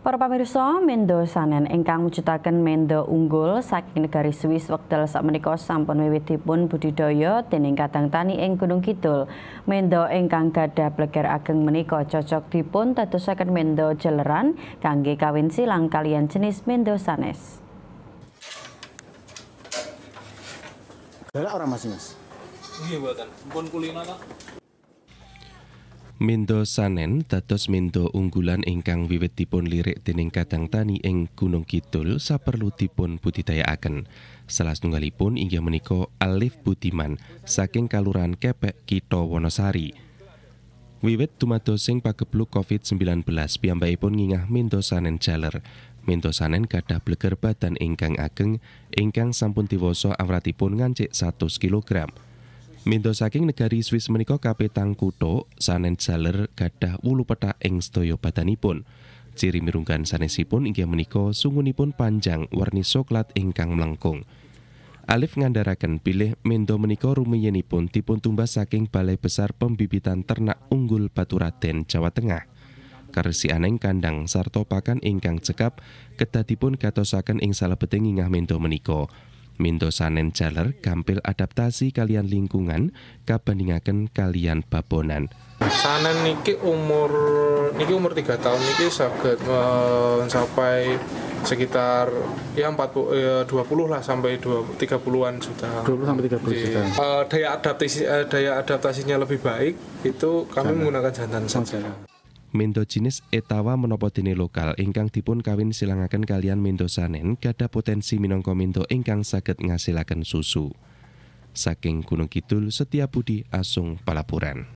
Para pemirsa, mendo sanen ingkang mujudaken mendo unggul saking negari Swiss wekdal sakmenika sampun wiwitipun budidaya dening kadang tani ing Gunung Kidul. Mendo ingkang gadah pleger ageng menika cocok dipun dadosaken mendo jeleran kangge kawin silang kalian jenis mendo sanes. Lha ora Mas. Iya, buatan, Mumpun kulina Mindo sanen dados mindo unggulan ingkang wiwit dipun lirik dening kadang tani ing Gunung Kidul saperlu dipun budidayakaken. Salah setunggalipun inggih menika Alif Budiman saking Kalurahan Kepek kito Wonosari. Wiwit dumados sing peluk COVID-19 piyambakipun ngingah mindo sanen jaler. Mindo sanen gadah bleger badan ingkang ageng ingkang sampun diwasa awratipun ngancik 100 kilogram. Minto saking negari Swiss menika kapetang kutuk sanen jaler gadah wulu petak ing sedaya badanipun. Ciri mirunggan sanesipun inggih menika sungunipun panjang warni soklat ingkang melengkung. Alif ngandharaken pilih mendo menika rumiyinipun dipun tumbas saking Balai Besar Pembibitan Ternak Unggul Baturaden, Jawa Tengah. aneng kandang sarto pakan ingkang cekap kedadipun gatosaken ing salebeting ingah mendo menika. Minto sanen jaler gampil adaptasi kalian lingkungan kabandingaken kalian babonan. Sanen niki umur niki umur 3 tahun niki saged eh, mencapai sekitar ya 40 eh, 20 lah sampai 20, 30-an juta. 20 sampai 30 Jadi, juta. Uh, daya adaptasi uh, daya adaptasinya lebih baik itu kami Jangan. menggunakan jantan saja. Oh, Mendojinis etawa menopo dene lokal ingkang dipun kawin silangaken kalian mendosanen gada potensi minangka mendo ingkang saged ngasilaken susu. Saking Gunung Kidul Budi Asung Palapuran.